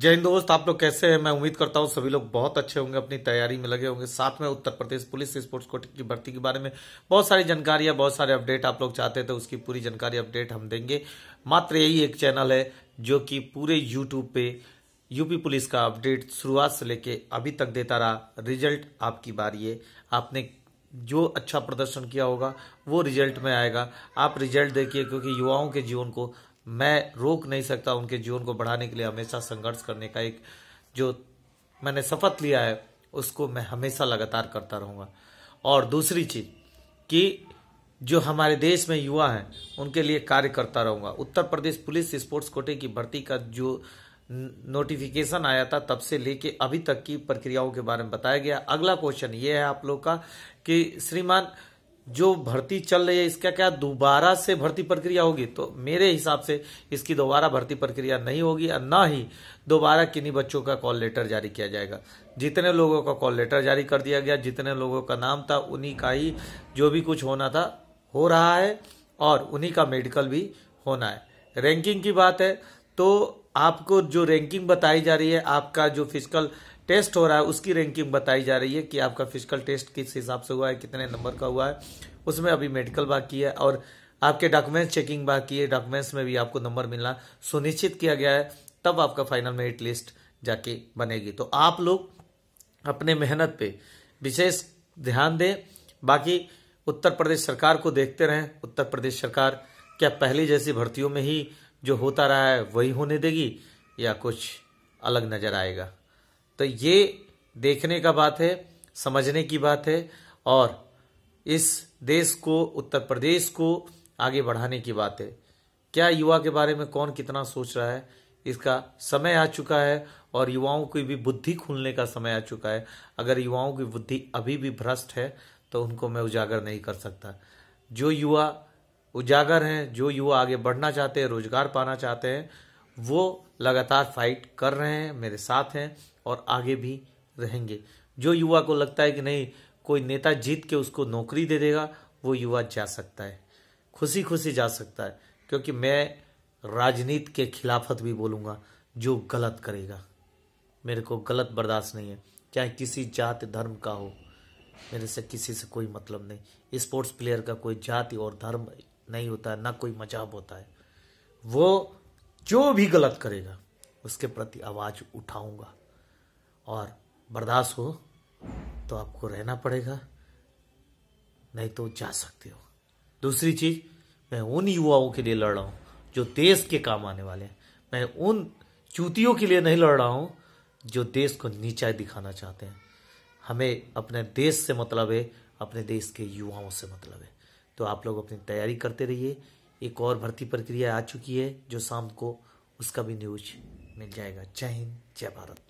जय हिंद दोस्त आप लोग कैसे हैं मैं उम्मीद करता हूं सभी लोग बहुत अच्छे होंगे अपनी तैयारी में लगे होंगे साथ में उत्तर प्रदेश पुलिस स्पोर्ट्स कोटे की भर्ती के बारे में बहुत सारी जानकारियां बहुत सारे अपडेट आप लोग चाहते थे तो उसकी पूरी जानकारी अपडेट हम देंगे मात्र यही एक चैनल है जो कि पूरे यूट्यूब पे यूपी पुलिस का अपडेट शुरुआत से लेके अभी तक देता रहा रिजल्ट आपकी बारी है आपने जो अच्छा प्रदर्शन किया होगा वो रिजल्ट में आएगा आप रिजल्ट देखिए क्योंकि युवाओं के जीवन को मैं रोक नहीं सकता उनके जीवन को बढ़ाने के लिए हमेशा संघर्ष करने का एक जो मैंने शपथ लिया है उसको मैं हमेशा लगातार करता रहूंगा और दूसरी चीज़ कि जो हमारे देश में युवा हैं उनके लिए कार्य करता रहूंगा उत्तर प्रदेश पुलिस स्पोर्ट्स कोटे की भर्ती का जो नोटिफिकेशन आया था तब से लेके अभी तक की प्रक्रियाओं के बारे में बताया गया अगला क्वेश्चन ये है आप लोग का कि श्रीमान जो भर्ती चल रही है इसका क्या दोबारा से भर्ती प्रक्रिया होगी तो मेरे हिसाब से इसकी दोबारा भर्ती प्रक्रिया नहीं होगी और ना ही दोबारा किन्हीं बच्चों का कॉल लेटर जारी किया जाएगा जितने लोगों का कॉल लेटर जारी कर दिया गया जितने लोगों का नाम था उन्हीं का ही जो भी कुछ होना था हो रहा है और उन्हीं का मेडिकल भी होना है रैंकिंग की बात है तो आपको जो रैंकिंग बताई जा रही है आपका जो फिजिकल टेस्ट हो रहा है उसकी रैंकिंग बताई जा रही है कि आपका फिजिकल टेस्ट किस हिसाब से हुआ है कितने नंबर का हुआ है उसमें अभी मेडिकल बाकी है और आपके डॉक्यूमेंट्स चेकिंग बाकी है डॉक्यूमेंट्स में भी आपको नंबर मिलना सुनिश्चित किया गया है तब आपका फाइनल मेरिट लिस्ट जाके बनेगी तो आप लोग अपने मेहनत पे विशेष ध्यान दें बाकी उत्तर प्रदेश सरकार को देखते रहें उत्तर प्रदेश सरकार क्या पहले जैसी भर्तियों में ही जो होता रहा है वही होने देगी या कुछ अलग नजर आएगा तो ये देखने का बात है समझने की बात है और इस देश को उत्तर प्रदेश को आगे बढ़ाने की बात है क्या युवा के बारे में कौन कितना सोच रहा है इसका समय आ चुका है और युवाओं की भी बुद्धि खुलने का समय आ चुका है अगर युवाओं की बुद्धि अभी भी भ्रष्ट है तो उनको मैं उजागर नहीं कर सकता जो युवा उजागर हैं जो युवा आगे बढ़ना चाहते हैं रोजगार पाना चाहते हैं वो लगातार फाइट कर रहे हैं मेरे साथ हैं और आगे भी रहेंगे जो युवा को लगता है कि नहीं कोई नेता जीत के उसको नौकरी दे देगा वो युवा जा सकता है खुशी खुशी जा सकता है क्योंकि मैं राजनीति के खिलाफत भी बोलूँगा जो गलत करेगा मेरे को गलत बर्दाश्त नहीं है चाहे किसी जात धर्म का हो मेरे से किसी से कोई मतलब नहीं स्पोर्ट्स प्लेयर का कोई जाति और धर्म नहीं होता है ना कोई मजहब होता है वो जो भी गलत करेगा उसके प्रति आवाज उठाऊंगा और बर्दाश्त हो तो आपको रहना पड़ेगा नहीं तो जा सकते हो दूसरी चीज मैं उन युवाओं के लिए लड़ रहा हूं जो देश के काम आने वाले हैं मैं उन चूतियों के लिए नहीं लड़ रहा हूं जो देश को नीचा दिखाना चाहते हैं हमें अपने देश से मतलब है अपने देश के युवाओं से मतलब है तो आप लोग अपनी तैयारी करते रहिए एक और भर्ती प्रक्रिया आ चुकी है जो शाम को उसका भी न्यूज मिल जाएगा जय हिंद जय भारत